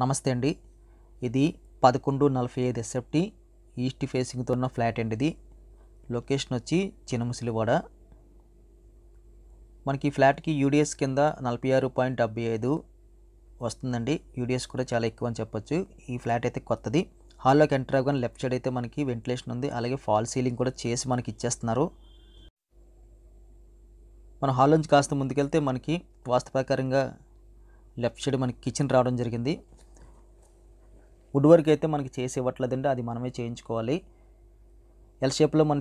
నమస్తే అండి ఇది పదకొండు నలభై ఐదు ఎస్ఎఫ్టీ ఈస్ట్ ఫేసింగ్తో ఉన్న ఫ్లాట్ అండి ఇది లొకేషన్ వచ్చి చిన్నముసిలివాడ మనకి ఈ ఫ్లాట్కి యూడిఎస్ కింద నలభై ఆరు పాయింట్ డెబ్బై ఐదు వస్తుందండి యూడిఎస్ కూడా చాలా ఎక్కువ అని చెప్పొచ్చు ఈ ఫ్లాట్ అయితే కొత్తది హాల్లోకి ఎంటర్ అవ్వగానే లెఫ్ట్ సైడ్ అయితే మనకి వెంటిలేషన్ ఉంది అలాగే ఫాల్ సీలింగ్ కూడా చేసి మనకి ఇచ్చేస్తున్నారు మన హాల్ నుంచి కాస్త ముందుకెళ్తే మనకి వాస్తు ప్రకారంగా లెఫ్ట్ సైడ్ మనకి కిచెన్ రావడం జరిగింది వుడ్ వర్క్ అయితే మనకి చేసి ఇవ్వట్లేదండి అది మనమే చేయించుకోవాలి ఎల్ షేప్లో మన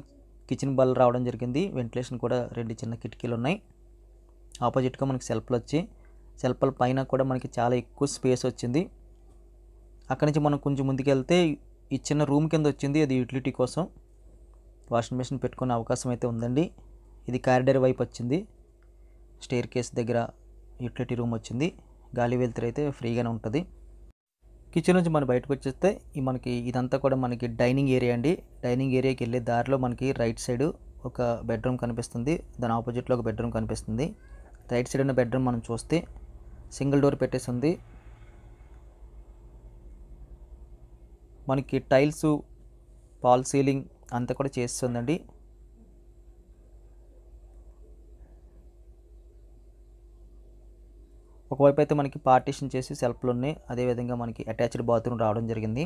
కిచెన్ బల్ రావడం జరిగింది వెంటిలేషన్ కూడా రెండు చిన్న కిటికీలు ఉన్నాయి ఆపోజిట్గా మనకి సెల్ఫ్లు వచ్చి సెల్ఫ్ల పైన కూడా మనకి చాలా ఎక్కువ స్పేస్ వచ్చింది అక్కడి నుంచి మనం కొంచెం ముందుకెళ్తే ఈ చిన్న రూమ్ కింద వచ్చింది అది యూటిలిటీ కోసం వాషింగ్ మెషిన్ పెట్టుకునే అవకాశం అయితే ఉందండి ఇది కారిడర్ వైపు వచ్చింది స్టేర్ కేస్ దగ్గర యూటిలిటీ రూమ్ వచ్చింది గాలి వెళ్తురు అయితే ఫ్రీగానే ఉంటుంది కిచెన్ నుంచి మనం బయటకు వచ్చేస్తే మనకి ఇదంతా కూడా మనకి డైనింగ్ ఏరియా అండి డైనింగ్ ఏరియాకి వెళ్ళే దారిలో మనకి రైట్ సైడ్ ఒక బెడ్రూమ్ కనిపిస్తుంది దాని ఆపోజిట్లో ఒక బెడ్రూమ్ కనిపిస్తుంది రైట్ సైడ్ ఉన్న బెడ్రూమ్ మనం చూస్తే సింగిల్ డోర్ పెట్టేసి ఉంది మనకి టైల్స్ పాల్ సీలింగ్ అంతా కూడా చేస్తుందండి ఒకవైపు అయితే మనకి పార్టీషన్ చేసి సెల్ఫ్లు ఉన్నాయి అదేవిధంగా మనకి అటాచ్డ్ బాత్రూమ్ రావడం జరిగింది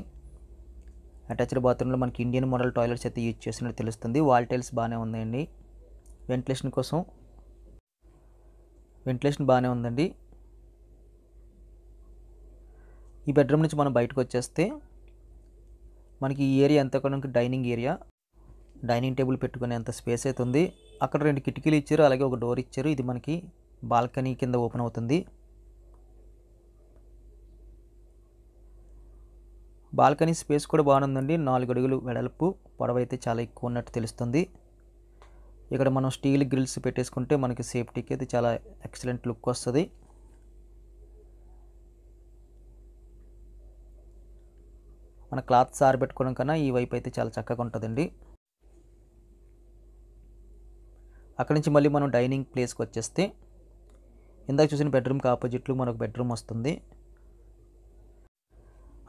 అటాచ్డ్ బాత్రూంలో మనకి ఇండియన్ మోడల్ టాయిలెట్స్ అయితే యూజ్ చేసినట్టు తెలుస్తుంది వాల్ టైల్స్ బాగానే ఉన్నాయండి వెంటిలేషన్ కోసం వెంటిలేషన్ బాగానే ఉందండి ఈ బెడ్రూమ్ నుంచి మనం బయటకు వచ్చేస్తే మనకి ఈ ఏరియా ఎంత కూడా డైనింగ్ ఏరియా డైనింగ్ టేబుల్ పెట్టుకునే అంత స్పేస్ అయితే ఉంది అక్కడ రెండు కిటికీలు ఇచ్చారు అలాగే ఒక డోర్ ఇచ్చారు ఇది మనకి బాల్కనీ కింద ఓపెన్ అవుతుంది బాల్కనీ స్పేస్ కూడా బాగుందండి నాలుగు అడుగులు వెడల్పు పొడవైతే చాలా ఎక్కువ ఉన్నట్టు తెలుస్తుంది ఇక్కడ మనం స్టీల్ గ్రిల్స్ పెట్టేసుకుంటే మనకి సేఫ్టీకి అయితే చాలా ఎక్సలెంట్ లుక్ వస్తుంది మన క్లాత్ సార్ పెట్టుకోవడం కన్నా ఈ వైపు అయితే చాలా చక్కగా ఉంటుందండి అక్కడి నుంచి మళ్ళీ మనం డైనింగ్ ప్లేస్కి వచ్చేస్తే ఇందాక చూసిన బెడ్రూమ్కి ఆపోజిట్లో మనకు బెడ్రూమ్ వస్తుంది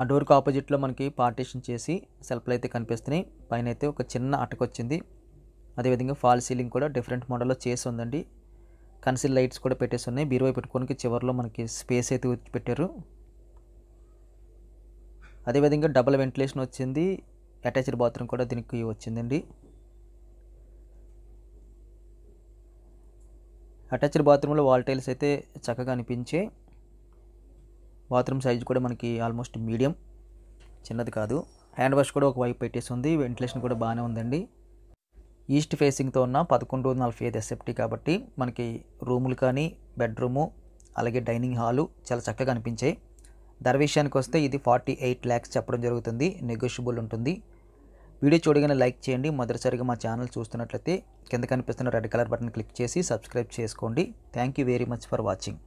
ఆ డోర్కి ఆపోజిట్లో మనకి పార్టీషన్ చేసి సెల్ఫ్లు అయితే కనిపిస్తున్నాయి పైన అయితే ఒక చిన్న అటకొచ్చింది అదేవిధంగా ఫాల్ సీలింగ్ కూడా డిఫరెంట్ మోడల్లో చేసి ఉందండి కన్సిల్ లైట్స్ కూడా పెట్టేసి ఉన్నాయి బీరువై పెట్టుకోనికి చివరిలో మనకి స్పేస్ అయితే పెట్టారు అదేవిధంగా డబుల్ వెంటిలేషన్ వచ్చింది అటాచ్డ్ బాత్రూమ్ కూడా దీనికి వచ్చిందండి అటాచ్డ్ బాత్రూంలో వాల్ టైల్స్ అయితే చక్కగా అనిపించే బాత్రూమ్ సైజ్ కూడా మనకి ఆల్మోస్ట్ మీడియం చిన్నది కాదు హ్యాండ్ వాష్ కూడా ఒక వైపు పెట్టేసి ఉంది వెంటిలేషన్ కూడా బాగానే ఉందండి ఈస్ట్ ఫేసింగ్తో ఉన్న పదకొండు నలభై ఐదు ఎస్ఎఫ్టీ కాబట్టి మనకి రూములు కానీ బెడ్రూము అలాగే డైనింగ్ హాలు చాలా చక్కగా అనిపించాయి ధర విషయానికి వస్తే ఇది ఫార్టీ ఎయిట్ ల్యాక్స్ చెప్పడం జరుగుతుంది నెగోషియబుల్ ఉంటుంది వీడియో చూడగానే లైక్ చేయండి మొదటిసారిగా మా ఛానల్ చూస్తున్నట్లయితే కింద కనిపిస్తున్న రెడ్ కలర్ బటన్ క్లిక్ చేసి సబ్స్క్రైబ్ చేసుకోండి thank you very much for watching